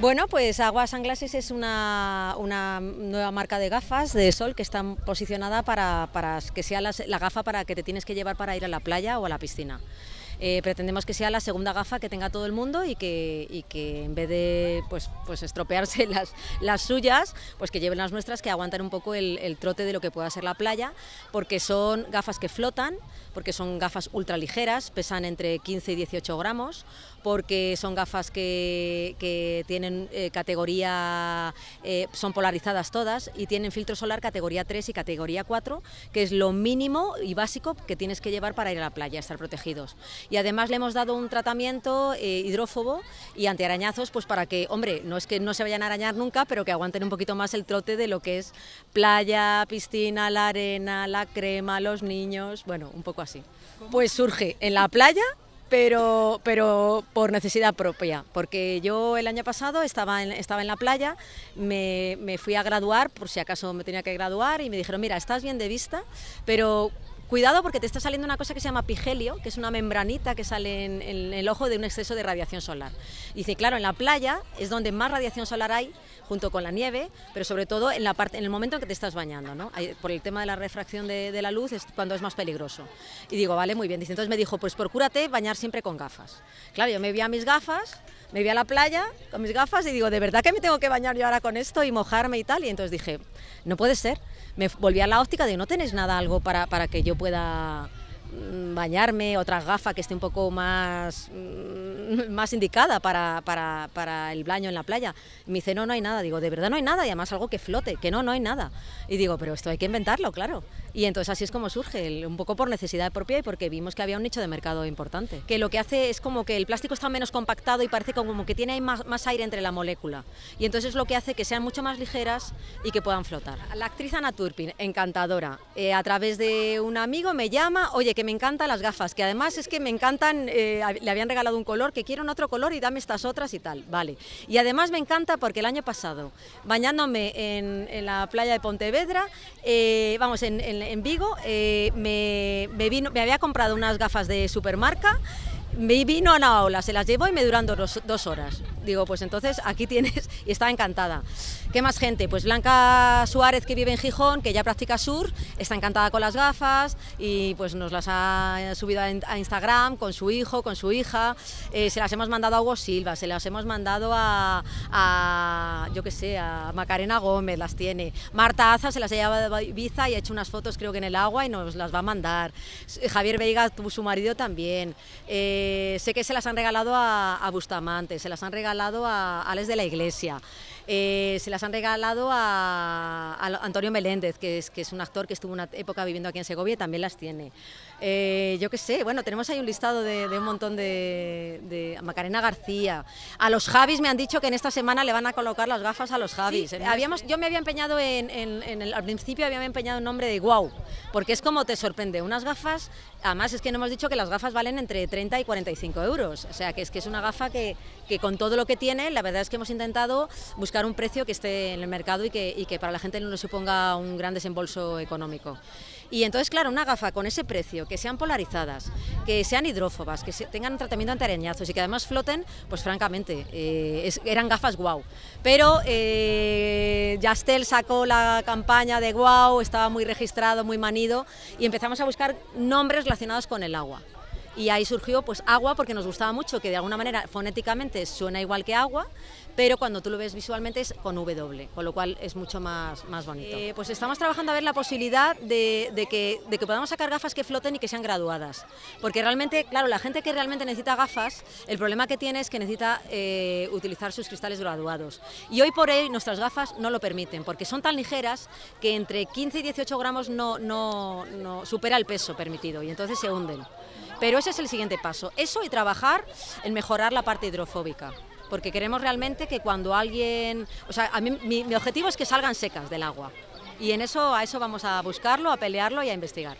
Bueno, pues Aguas Sunglasses es una, nueva marca de gafas de sol que está posicionada para, que sea la gafa para que te tienes que llevar para ir a la playa o a la piscina. Eh, pretendemos que sea la segunda gafa que tenga todo el mundo y que, que en vez de pues, pues estropearse las, las suyas, pues que lleven las nuestras que aguantan un poco el, trote de lo que pueda ser la playa, porque son gafas que flotan, porque son gafas ultra ligeras... pesan entre 15 y 18 gramos, porque son gafas que, tienen eh, categoría, eh, son polarizadas todas y tienen filtro solar categoría 3 y categoría 4, que es lo mínimo y básico que tienes que llevar para ir a la playa, estar protegidos y además le hemos dado un tratamiento eh, hidrófobo y antiarañazos pues para que, hombre, no es que no se vayan a arañar nunca, pero que aguanten un poquito más el trote de lo que es playa, piscina, la arena, la crema, los niños, bueno, un poco así. Pues surge en la playa pero, pero por necesidad propia, porque yo el año pasado estaba en, estaba en la playa, me, me, fui a graduar, por si acaso me tenía que graduar, y me dijeron, mira, estás bien de vista, pero Cuidado porque te está saliendo una cosa que se llama pigelio, que es una membranita que sale en, el ojo de un exceso de radiación solar. dice, claro, en la playa es donde más radiación solar hay, junto con la nieve, pero sobre todo en, la parte, en el momento en que te estás bañando, ¿no? por el tema de la refracción de, la luz es cuando es más peligroso. Y digo, vale, muy bien. Dice, entonces me dijo, pues procúrate bañar siempre con gafas. Claro, yo me vi a mis gafas, me vi a la playa con mis gafas y digo, ¿de verdad que me tengo que bañar yo ahora con esto y mojarme y tal? Y entonces dije, no puede ser. Me volví a la óptica, de, ¿no tenés nada, algo para, para que yo pueda Mm, bañarme, otra gafa que esté un poco más, mm, más indicada para, el baño en la playa. me dice, no, no hay nada. Digo, de verdad no hay nada y además algo que flote, que no, no hay nada. Y digo, pero esto hay que inventarlo, claro. Y entonces así es como surge, un poco por necesidad propia y porque vimos que había un nicho de mercado importante. Que lo que hace es como que el plástico está menos compactado y parece como que tiene más, aire entre la molécula. Y entonces es lo que hace que sean mucho más ligeras y que puedan flotar. La actriz Ana Turpin, encantadora, eh, a través de un amigo me llama, oye, que me encantan las gafas, que además es que me encantan, eh, le habían regalado un color, que un otro color y dame estas otras y tal, vale. Y además me encanta porque el año pasado, bañándome en, la playa de Pontevedra, eh, vamos, en, Vigo, eh, me, vino, me había comprado unas gafas de supermarca, me vino a ola... se las llevo y me duran dos, horas. Digo, pues entonces aquí tienes y está encantada. ¿Qué más gente? Pues Blanca Suárez, que vive en Gijón, que ya practica sur, está encantada con las gafas y pues nos las ha subido a Instagram con su hijo, con su hija. Eh, se las hemos mandado a Hugo Silva, se las hemos mandado a, yo qué sé, a Macarena Gómez, las tiene. Marta Aza se las ha llevado a Ibiza y ha hecho unas fotos creo que en el agua y nos las va a mandar. Javier Veiga, su marido también. Eh, eh, sé que se las han regalado a, Bustamante, se las han regalado a, a, de la Iglesia, eh, se las han regalado a, Antonio Meléndez, que es, que es un actor que estuvo una época viviendo aquí en Segovia y también las tiene. Eh, yo qué sé, bueno, tenemos ahí un listado de, un montón de, Macarena García. A los Javis me han dicho que en esta semana le van a colocar las gafas a los Javis. Habíamos, este- yo me había empeñado en, el, al principio había empeñado un nombre de guau porque es como te sorprende. Unas gafas, además es que no hemos dicho que las gafas valen entre 30 y 45 euros. O sea, que es que es una gafa que, que con todo lo que tiene, la verdad es que hemos intentado buscar un precio que esté en el mercado y que, que para la gente no le suponga un gran desembolso económico. Y entonces, claro, una gafa con ese precio, que sean polarizadas, que sean hidrófobas, que tengan un tratamiento areñazos y que además floten, pues francamente, eh, eran gafas guau. Pero Jastel eh, Yastel sacó la campaña de guau, estaba muy registrado, muy manido, y empezamos a buscar nombres relacionados con el agua. Y ahí surgió pues agua porque nos gustaba mucho, que de alguna manera fonéticamente suena igual que agua, pero cuando tú lo ves visualmente es con W, con lo cual es mucho más, más bonito. Eh, pues estamos trabajando a ver la posibilidad de, que, podamos sacar gafas que floten y que sean graduadas, porque realmente, claro, la gente que realmente necesita gafas, el problema que tiene es que necesita eh, utilizar sus cristales graduados. Y hoy por hoy nuestras gafas no lo permiten, porque son tan ligeras que entre 15 y 18 gramos no, no supera el peso permitido y entonces se hunden. Pero ese es el siguiente paso, eso y trabajar en mejorar la parte hidrofóbica porque queremos realmente que cuando alguien, o sea, mi, objetivo es que salgan secas del agua y en eso a eso vamos a buscarlo, a pelearlo y a investigar.